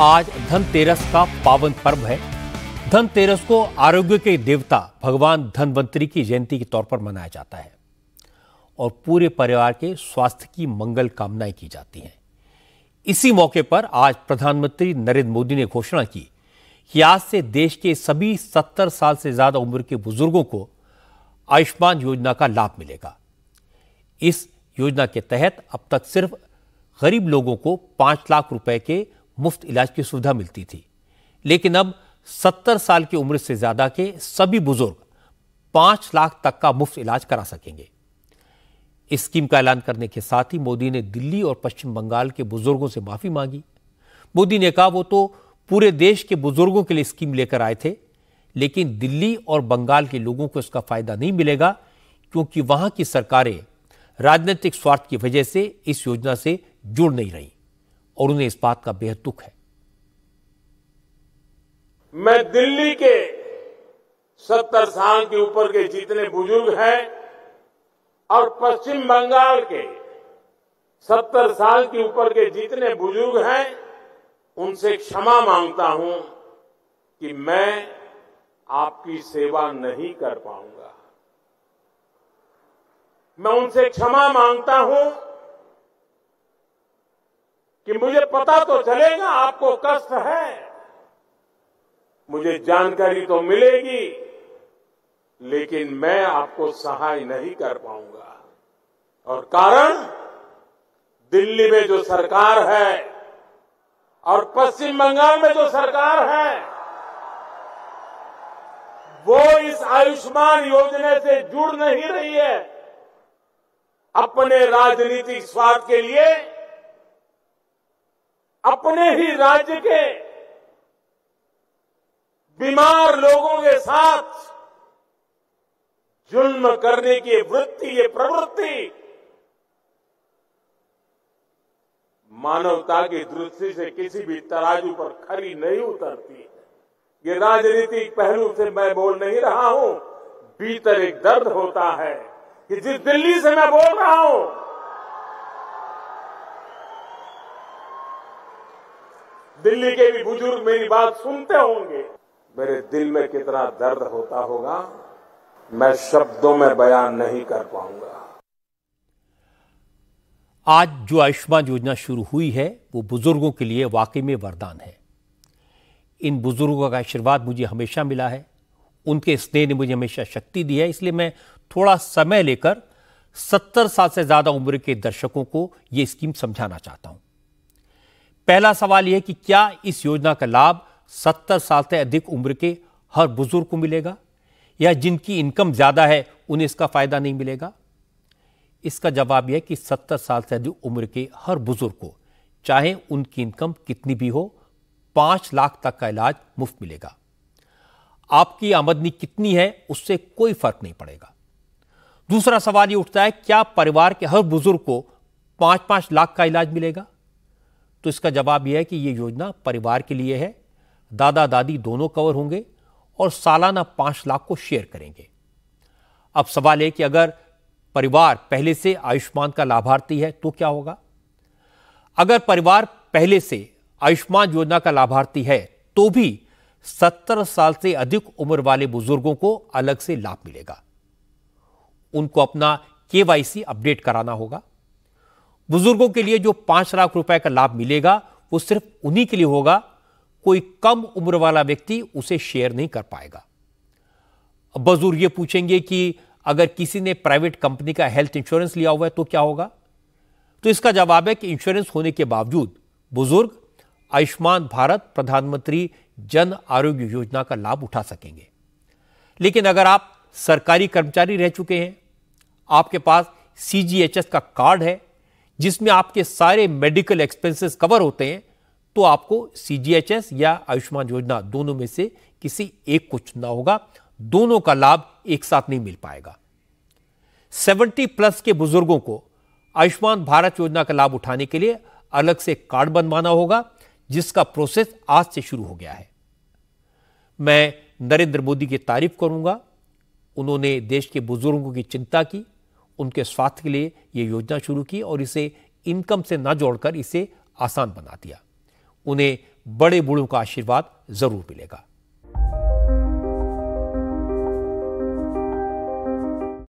आज धनतेरस का पावन पर्व है धनतेरस को आरोग्य के देवता भगवान धनवंतरी की जयंती के तौर पर मनाया जाता है और पूरे परिवार के स्वास्थ्य की मंगल कामनाएं की जाती हैं इसी मौके पर आज प्रधानमंत्री नरेंद्र मोदी ने घोषणा की कि आज से देश के सभी सत्तर साल से ज्यादा उम्र के बुजुर्गों को आयुष्मान योजना का लाभ मिलेगा इस योजना के तहत अब तक सिर्फ गरीब लोगों को पांच लाख रुपए के मुफ्त इलाज की सुविधा मिलती थी लेकिन अब सत्तर साल की उम्र से ज्यादा के सभी बुजुर्ग पांच लाख तक का मुफ्त इलाज करा सकेंगे इस स्कीम का ऐलान करने के साथ ही मोदी ने दिल्ली और पश्चिम बंगाल के बुजुर्गों से माफी मांगी मोदी ने कहा वो तो पूरे देश के बुजुर्गों के लिए स्कीम लेकर आए थे लेकिन दिल्ली और बंगाल के लोगों को इसका फायदा नहीं मिलेगा क्योंकि वहां की सरकारें राजनीतिक स्वार्थ की वजह से इस योजना से जुड़ नहीं रही और उन्हें इस बात का बेहद दुख है मैं दिल्ली के सत्तर साल के ऊपर के जितने बुजुर्ग हैं और पश्चिम बंगाल के सत्तर साल के ऊपर के जितने बुजुर्ग हैं उनसे क्षमा मांगता हूं कि मैं आपकी सेवा नहीं कर पाऊंगा मैं उनसे क्षमा मांगता हूं कि मुझे पता तो चलेगा आपको कष्ट है मुझे जानकारी तो मिलेगी लेकिन मैं आपको सहाय नहीं कर पाऊंगा और कारण दिल्ली में जो सरकार है और पश्चिम बंगाल में जो सरकार है वो इस आयुष्मान योजना से जुड़ नहीं रही है अपने राजनीतिक स्वार्थ के लिए अपने ही राज्य के बीमार लोगों के साथ जुल्म करने की वृत्ति ये प्रवृत्ति मानवता की दृष्टि से किसी भी तराजू पर खरी नहीं उतरती ये राजनीतिक पहलू से मैं बोल नहीं रहा हूं भीतर एक दर्द होता है कि जिस दिल्ली से मैं बोल रहा हूं दिल्ली के भी बुजुर्ग मेरी बात सुनते होंगे मेरे दिल में कितना दर्द होता होगा मैं शब्दों में बयान नहीं कर पाऊंगा आज जो आयुष्मान योजना शुरू हुई है वो बुजुर्गों के लिए वाकई में वरदान है इन बुजुर्गों का आशीर्वाद मुझे हमेशा मिला है उनके स्नेह ने मुझे हमेशा शक्ति दी है इसलिए मैं थोड़ा समय लेकर सत्तर साल से ज़्यादा उम्र के दर्शकों को ये स्कीम समझाना चाहता हूँ पहला सवाल यह कि क्या इस योजना का लाभ 70 साल से अधिक उम्र के हर बुजुर्ग को मिलेगा या जिनकी इनकम ज़्यादा है उन्हें इसका फ़ायदा नहीं मिलेगा इसका जवाब यह कि 70 साल से अधिक उम्र के हर बुजुर्ग को चाहे उनकी इनकम कितनी भी हो पांच लाख तक का इलाज मुफ्त मिलेगा आपकी आमदनी कितनी है उससे कोई फर्क नहीं पड़ेगा दूसरा सवाल यह उठता है क्या परिवार के हर बुजुर्ग को पांच पांच लाख का इलाज मिलेगा तो इसका जवाब यह है कि ये योजना परिवार के लिए है दादा दादी दोनों कवर होंगे और सालाना पांच लाख को शेयर करेंगे अब सवाल है कि अगर परिवार पहले से आयुष्मान का लाभार्थी है तो क्या होगा अगर परिवार पहले से आयुष्मान योजना का लाभार्थी है तो भी सत्तर साल से अधिक उम्र वाले बुजुर्गों को अलग से लाभ मिलेगा उनको अपना केवाईसी अपडेट कराना होगा बुजुर्गों के लिए जो पांच लाख रुपए का लाभ मिलेगा वो सिर्फ उन्हीं के लिए होगा कोई कम उम्र वाला व्यक्ति उसे शेयर नहीं कर पाएगा बुजुर्ग ये पूछेंगे कि अगर किसी ने प्राइवेट कंपनी का हेल्थ इंश्योरेंस लिया हुआ है तो क्या होगा तो इसका जवाब है कि इंश्योरेंस होने के बावजूद बुजुर्ग आयुष्मान भारत प्रधानमंत्री जन आरोग्य योजना का लाभ उठा सकेंगे लेकिन अगर आप सरकारी कर्मचारी रह चुके हैं आपके पास सीजीएचएस का कार्ड है जिसमें आपके सारे मेडिकल एक्सपेंसेस कवर होते हैं तो आपको सीजीएचएस या आयुष्मान योजना दोनों में से किसी एक को चुनना होगा दोनों का लाभ एक साथ नहीं मिल पाएगा 70 प्लस के बुजुर्गों को आयुष्मान भारत योजना का लाभ उठाने के लिए अलग से कार्ड बनवाना होगा जिसका प्रोसेस आज से शुरू हो गया है मैं नरेंद्र मोदी की तारीफ करूंगा उन्होंने देश के बुजुर्गों की चिंता की उनके स्वास्थ्य के लिए ये योजना शुरू की और इसे इनकम से ना जोड़कर इसे आसान बना दिया उन्हें बड़े बूढ़ों का आशीर्वाद ज़रूर मिलेगा